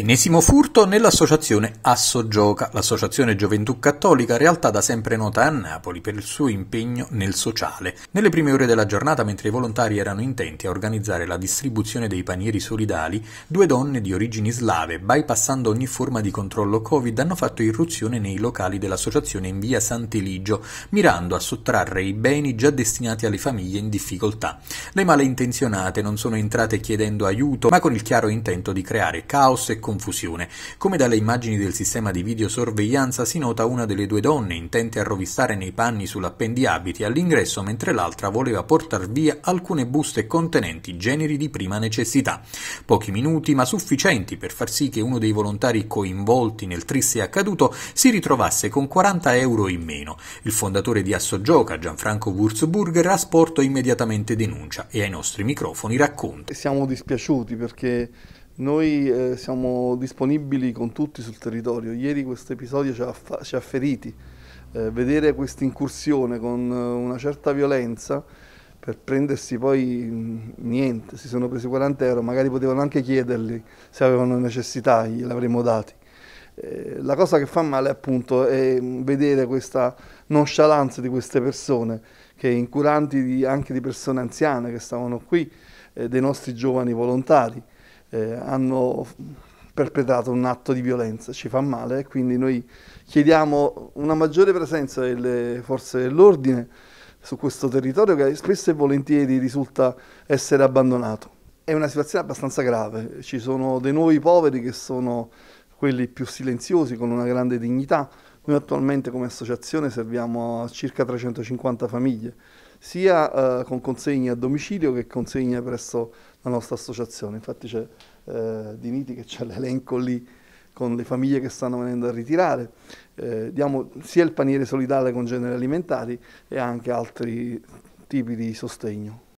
Ennesimo furto nell'associazione Asso Gioca, l'associazione Gioventù Cattolica, realtà da sempre nota a Napoli per il suo impegno nel sociale. Nelle prime ore della giornata, mentre i volontari erano intenti a organizzare la distribuzione dei panieri solidali, due donne di origini slave, bypassando ogni forma di controllo Covid, hanno fatto irruzione nei locali dell'associazione in via Sant'Eligio, mirando a sottrarre i beni già destinati alle famiglie in difficoltà. Le male intenzionate non sono entrate chiedendo aiuto, ma con il chiaro intento di creare caos e confusione confusione. Come dalle immagini del sistema di videosorveglianza si nota una delle due donne intente a rovistare nei panni sull'appendiabiti all'ingresso mentre l'altra voleva portar via alcune buste contenenti generi di prima necessità. Pochi minuti ma sufficienti per far sì che uno dei volontari coinvolti nel triste accaduto si ritrovasse con 40 euro in meno. Il fondatore di Assogioca, Gianfranco Wurzburger, ha sporto immediatamente denuncia e ai nostri microfoni racconta. Siamo dispiaciuti perché noi eh, siamo disponibili con tutti sul territorio. Ieri questo episodio ci, ci ha, feriti. Eh, vedere questa incursione con eh, una certa violenza per prendersi poi mm, niente, si sono presi 40 euro, magari potevano anche chiederli se avevano necessità, gliel'avremmo dati. Eh, la cosa che fa male appunto è mm, vedere questa nonchalance di queste persone, che incuranti di, anche di persone anziane che stavano qui, eh, dei nostri giovani volontari eh, hanno perpetrato un atto di violenza, ci fa male, quindi noi chiediamo una maggiore presenza delle forze dell'ordine su questo territorio che spesso e volentieri risulta essere abbandonato. È una situazione abbastanza grave, ci sono dei nuovi poveri che sono quelli più silenziosi, con una grande dignità. Noi attualmente come associazione serviamo a circa 350 famiglie, sia eh, con consegne a domicilio che consegne presso la nostra associazione. Infatti c'è eh, Diniti che c'è l'elenco lì con le famiglie che stanno venendo a ritirare. Eh, diamo sia il paniere solidale con generi alimentari e anche altri tipi di sostegno.